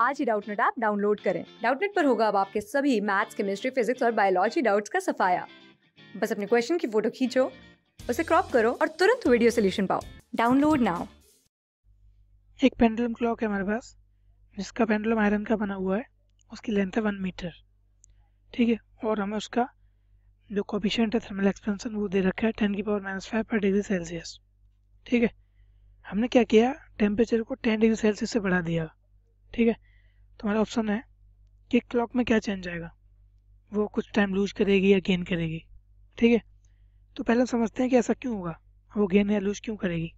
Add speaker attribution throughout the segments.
Speaker 1: आज ही Doubtnut app download करें डाउटनेट पर होगा अब आपके सभी मैथ्स केमिस्ट्री फिजिक्स और बायोलॉजी डाउट्स का सफाया बस अपने क्वेश्चन की फोटो खींचो उसे क्रॉप करो और तुरंत वीडियो सोल्यूशन पाओ डाउनलोड नाउ एक पेंडुलम क्लॉक है हमारे पास जिसका पेंडुलम आयरन का बना हुआ है उसकी लेंथ है वन मीटर ठीक है और हमें उसका जो कॉपिशेंट है थर्मल एक्सपेंशन वो दे रखा है टेन की पावर माइनस फाइव पर डिग्री सेल्सियस ठीक है हमने क्या किया टेम्परेचर को टेन डिग्री सेल्सियस से बढ़ा दिया ठीक है तो हमारा ऑप्शन है कि क्लॉक में क्या चेंज आएगा वो कुछ टाइम लूज करेगी या गेन करेगी ठीक है तो पहले समझते हैं कि ऐसा क्यों होगा वो गेन या लूज क्यों करेगी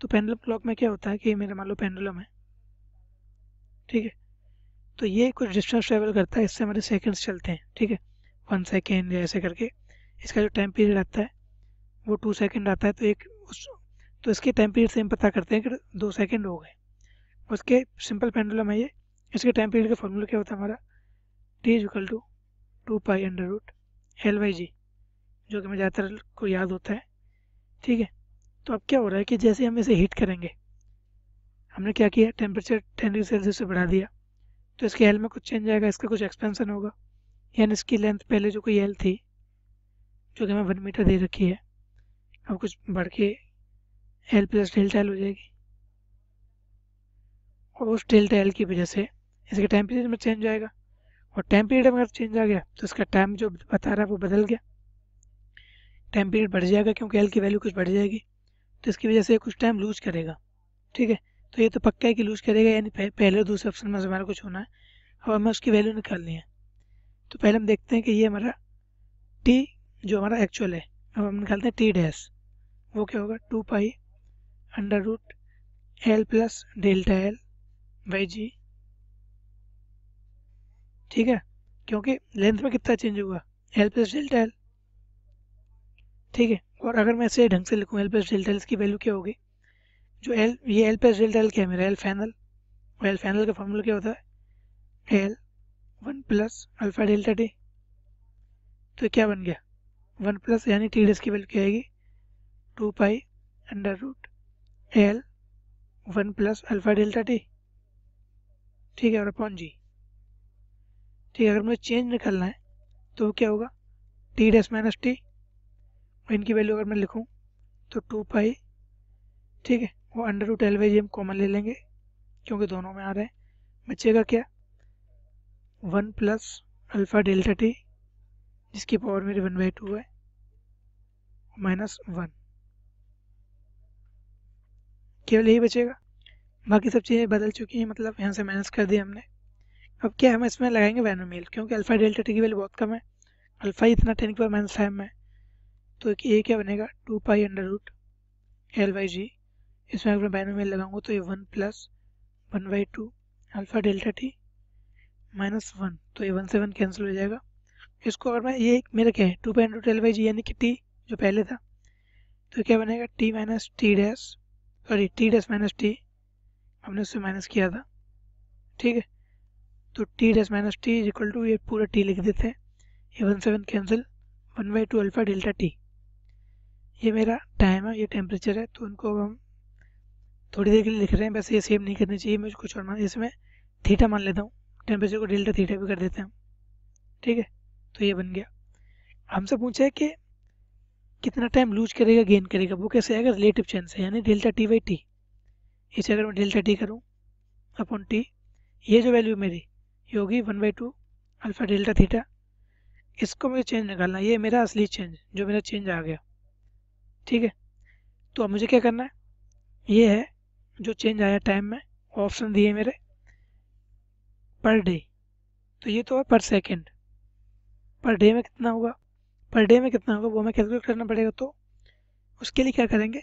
Speaker 1: तो पेंडुलम क्लॉक में क्या होता है कि मेरा मान लो पेंडुलम है ठीक है तो ये कुछ डिस्टेंस ट्रेवल करता है इससे हमारे सेकेंड्स चलते हैं ठीक है वन सेकेंड या ऐसे करके इसका जो टाइम पीरियड आता है वो टू सेकेंड आता है तो एक उस तो इसके टाइम पीरियड से हम पता करते हैं कि दो सेकेंड हो गए उसके सिंपल पेंडुलम है ये इसके टाइम पीरियड का फॉर्मूला क्या होता है हमारा T equal to two pi under root L by G जो कि मैं ज़्यादातर को याद होता है ठीक है तो अब क्या हो रहा है कि जैसे हम इसे हीट करेंगे हमने क्या किया टेम्परेचर टेन डिग्री सेल्सियस से बढ़ा दिया तो इसके एल में कुछ चेंज आएगा इसका कुछ एक्सपेंसन होगा यानी इसकी लेंथ पहले जो कोई एल थी जो कि हमें वन मीटर दे रखी है अब कुछ बढ़ के एल प्लस डेल्टा एल हो जाएगी और उस डेल्टा एल की वजह से इसके टाइम पीरियड में चेंज आएगा और टाइम पीरियड अगर चेंज आ गया तो इसका टाइम जो बता रहा है वो बदल गया टाइम पीरियड बढ़ जाएगा क्योंकि एल की वैल्यू कुछ बढ़ जाएगी तो इसकी वजह से कुछ टाइम लूज करेगा ठीक है तो ये तो पक्का है कि लूज करेगा यानी पहले दूसरे ऑप्शन में हमारा कुछ होना है अब हमें उसकी वैल्यू निकालनी है तो पहले हम देखते हैं कि ये हमारा टी जो हमारा एक्चुअल है अब हम निकालते हैं टी डैश वो क्या होगा two pi under root L plus delta L by G ठीक है क्योंकि लेंथ में कितना चेंज हुआ एल प्लस डेल्टा एल ठीक है और अगर मैं इसे ढंग से लिखूँ एल प्लस डेल्टा एल की वैल्यू क्या होगी जो एल ये एल प्लस डेल्टा एल क्या है मेरा एल फैनल और एल फैनल का फॉर्मूला क्या होता है L one plus alpha delta T तो क्या बन गया वन प्लस यानी टी डेस की वैल्यू क्या आएगी two pi under root L one plus alpha delta T ठीक है और अपॉन जी ठीक है अगर मुझे चेंज निकलना है तो क्या होगा टी डैस माइनस टी इनकी वैल्यू अगर मैं लिखूँ तो टू पाई ठीक है वो under root L by G हम कॉमन ले लेंगे क्योंकि दोनों में आ रहे हैं बचेगा क्या one plus alpha delta T जिसकी पावर मेरी वन बाई टू है माइनस वन केवल यही बचेगा बाकी सब चीज़ें बदल चुकी हैं मतलब यहाँ से माइनस कर दिया हमने अब क्या हम इसमें लगाएंगे वैनोमेल क्योंकि अल्फा डेल्टा टी की वैल्यू बहुत कम है अल्फा इतना टेन के माइनस फाइव में तो एक ए क्या बनेगा two pi under root L by G इसमें अगर मैं वैनोमेल लगाऊंगा तो ये one plus one by two alpha delta T minus one तो ये वन से वन कैंसिल हो जाएगा इसको अगर मैं ये मेरा क्या है two pi under root L by G यानी कि टी जो पहले था तो क्या बनेगा T minus T dash sorry T dash minus T हमने उससे माइनस किया था ठीक है तो T dash minus T is equal to ये पूरा टी लिख देते हैं ये one seven cancel one by two alpha delta T ये मेरा टाइम है ये टेम्परेचर है तो उनको हम थोड़ी देर के लिए लिख रहे हैं वैसे ये सेव नहीं करनी चाहिए मुझे कुछ और मान इसमें थीटा मान लेता हूँ टेम्परेचर को डेल्टा थीटा भी कर देते हैं ठीक है तो ये बन गया हमसे पूछा है कि कितना टाइम लूज करेगा गेन करेगा वो कैसे आएगा रिलेटिव चेंज से यानी डेल्टा टी बाई टी इसे अगर मैं डेल्टा टी करूँ अपॉन टी ये जो वैल्यू मेरी ये होगी one by two alpha delta theta इसको मुझे चेंज निकालना ये मेरा असली चेंज जो मेरा चेंज आ गया ठीक है तो अब मुझे क्या करना है ये है जो चेंज आया टाइम में ऑप्शन दिए मेरे पर डे तो ये तो है पर सेकेंड पर डे में कितना होगा पर डे में कितना होगा वो हमें कैलकुलेट करना पड़ेगा तो उसके लिए क्या करेंगे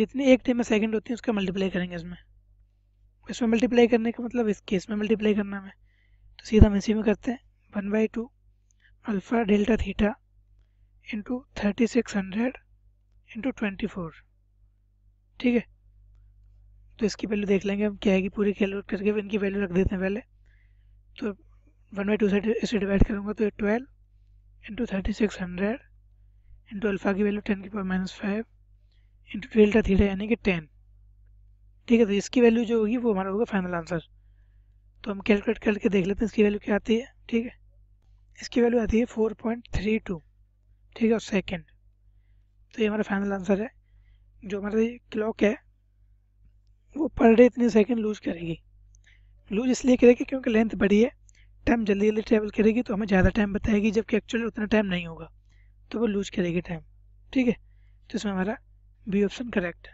Speaker 1: जितने एक डे में सेकेंड होती है उसका मल्टीप्लाई करेंगे इसमें इसमें मल्टीप्लाई करने का मतलब इस केस में मल्टीप्लाई करना हमें सीधा हम इसी में करते हैं one by two alpha delta theta into thirty six hundred into twenty four ठीक है तो इसकी वैल्यू देख लेंगे हम क्या है कि पूरी कैलकुलेट करके इनकी वैल्यू रख देते हैं पहले तो वन बाई टू से इसे डिवाइड करूँगा तो ये twelve into thirty six hundred into alpha की वैल्यू टेन की power minus five into delta theta यानी कि टेन ठीक है तो इसकी वैल्यू जो होगी वो हमारा होगा फाइनल आंसर तो हम कैलकुलेट करके देख लेते हैं इसकी वैल्यू क्या आती है ठीक है इसकी वैल्यू आती है फोर पॉइंट थ्री टू ठीक है और सेकेंड तो ये हमारा फाइनल आंसर है जो हमारा क्लॉक है वो पर डे इतने सेकेंड लूज करेगी लूज इसलिए करेगी क्योंकि लेंथ बड़ी है टाइम जल्दी जल्दी ट्रेवल करेगी तो हमें ज़्यादा टाइम बताएगी जबकि एक्चुअली उतना टाइम नहीं होगा तो वो लूज करेगी टाइम ठीक है तो इसमें हमारा बी ऑप्शन करेक्ट है